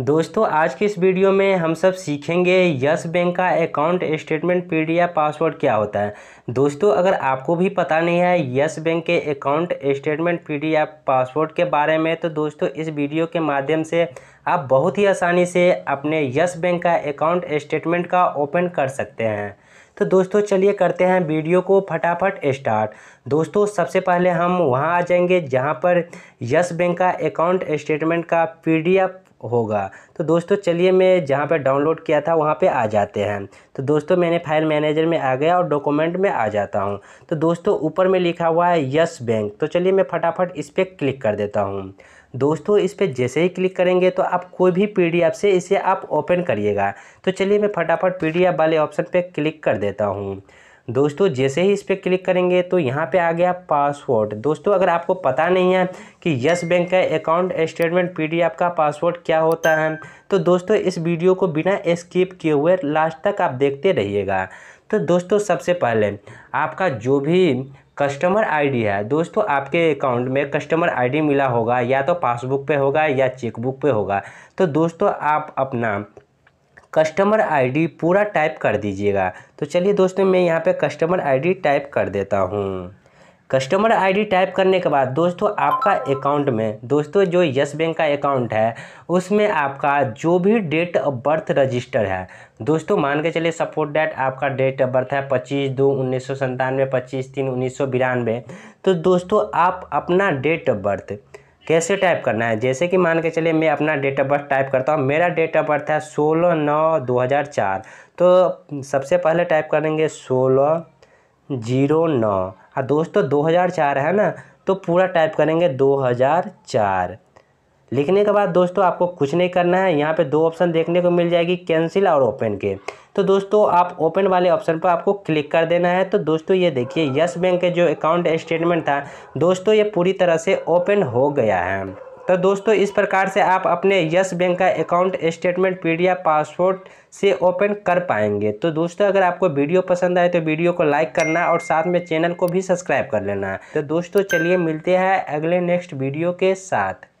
दोस्तों आज की इस वीडियो में हम सब सीखेंगे यस बैंक का अकाउंट स्टेटमेंट पीडीएफ पासवर्ड क्या होता है दोस्तों अगर आपको भी पता नहीं है यस बैंक के अकाउंट स्टेटमेंट पीडीएफ पासवर्ड के बारे में तो दोस्तों इस वीडियो के माध्यम से आप बहुत ही आसानी से अपने यस बैंक का अकाउंट स्टेटमेंट का ओपन कर सकते हैं तो दोस्तों चलिए करते हैं वीडियो को फटाफट स्टार्ट दोस्तों सबसे पहले हम वहां आ जाएंगे जहां पर यस बैंक का अकाउंट स्टेटमेंट का पीडीएफ होगा तो दोस्तों चलिए मैं जहाँ पर डाउनलोड किया था वहाँ पर आ जाते हैं तो दोस्तों मैंने फाइल मैनेजर में आ गया और डॉक्यूमेंट में आ जाता हूँ तो दोस्तों ऊपर में लिखा हुआ है यस बैंक तो चलिए मैं फटाफट इस पर क्लिक कर देता हूँ दोस्तों इस पर जैसे ही क्लिक करेंगे तो आप कोई भी पीडीएफ से इसे आप ओपन करिएगा तो चलिए मैं फटाफट पीडीएफ वाले ऑप्शन पर क्लिक कर देता हूँ दोस्तों जैसे ही इस पर क्लिक करेंगे तो यहाँ पे आ गया पासवर्ड दोस्तों अगर आपको पता नहीं है कि यस बैंक का अकाउंट स्टेटमेंट पीडीएफ का पासवर्ड क्या होता है तो दोस्तों इस वीडियो को बिना स्किप किए हुए लास्ट तक आप देखते रहिएगा तो दोस्तों सबसे पहले आपका जो भी कस्टमर आईडी है दोस्तों आपके अकाउंट में कस्टमर आईडी मिला होगा या तो पासबुक पे होगा या चेकबुक पे होगा तो दोस्तों आप अपना कस्टमर आईडी पूरा टाइप कर दीजिएगा तो चलिए दोस्तों मैं यहाँ पे कस्टमर आईडी टाइप कर देता हूँ कस्टमर आईडी टाइप करने के बाद दोस्तों आपका अकाउंट में दोस्तों जो यस बैंक का अकाउंट है उसमें आपका जो भी डेट ऑफ बर्थ रजिस्टर है दोस्तों मान के चलिए सपोर्ट डेट आपका डेट ऑफ बर्थ है पच्चीस दो उन्नीस सौ संतानवे पच्चीस तीन उन्नीस सौ बिरानवे तो दोस्तों आप अपना डेट ऑफ बर्थ कैसे टाइप करना है जैसे कि मान के चलिए मैं अपना डेट ऑफ बर्थ टाइप करता हूँ मेरा डेट ऑफ बर्थ है सोलह नौ दो हज़ार चार तो सबसे पहले टाइप करेंगे सोलह जीरो नौ और हाँ, दोस्तों दो हज़ार चार है ना तो पूरा टाइप करेंगे दो हज़ार चार लिखने के बाद दोस्तों आपको कुछ नहीं करना है यहाँ पे दो ऑप्शन देखने को मिल जाएगी कैंसिल और ओपन के तो दोस्तों आप ओपन वाले ऑप्शन पर आपको क्लिक कर देना है तो दोस्तों ये देखिए यस बैंक के जो अकाउंट स्टेटमेंट था दोस्तों ये पूरी तरह से ओपन हो गया है तो दोस्तों इस प्रकार से आप अपने यस बैंक का अकाउंट स्टेटमेंट पी पासपोर्ट से ओपन कर पाएंगे तो दोस्तों अगर आपको वीडियो पसंद आए तो वीडियो को लाइक करना और साथ में चैनल को भी सब्सक्राइब कर लेना तो दोस्तों चलिए मिलते हैं अगले नेक्स्ट वीडियो के साथ